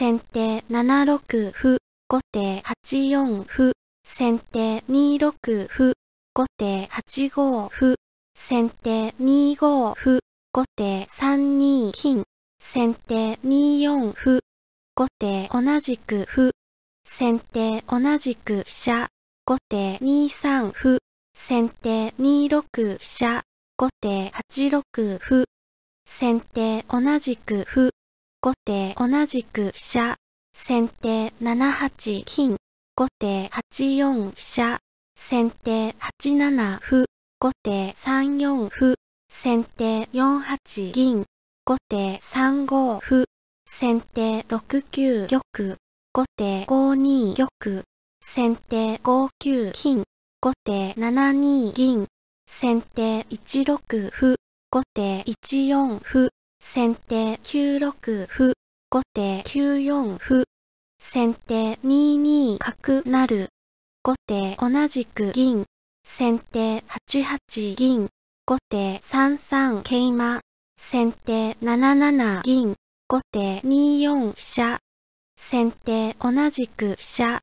先手7六歩、後手8四歩、先手2六歩、後手8五歩、先手2五歩、後手3二金、先手2四歩、後手同じく歩、先手同じく飛車、後手2三歩、先手2六飛車、後手8六歩、先手同じく歩、後手同じく飛車。先手7八金。後手8四飛車。先手8七歩。後手3四歩。先手4八銀。後手3五歩。先手6九玉。後手5二玉。先手5九金。後手7二銀。先手1六歩。後手1四歩。先手9六歩、後手9四歩、先手2二角成、後手同じく銀、先手8八銀、後手3三桂馬、先手7七銀、後手2四飛車、先手同じく飛車、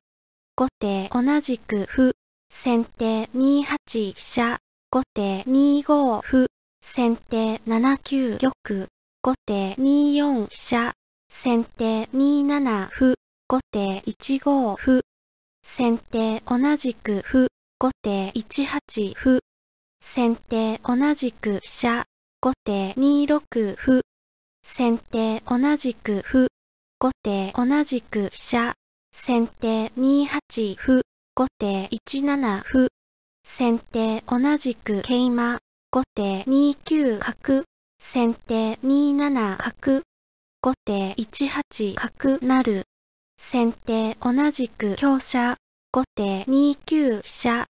後手同じく歩、先手2八飛車、後手2五歩、先手7九玉、後手2四飛車、先手2七歩、後手1五歩、先手同じく歩、後手1八歩、先手同じく飛車、後手2六歩、先手同じく歩、後手同じく飛車、先手2八歩、後手1七歩、先手同じく桂馬、後手2九角、先手2七角。後手1八角成。先手同じく香車。後手2九飛車。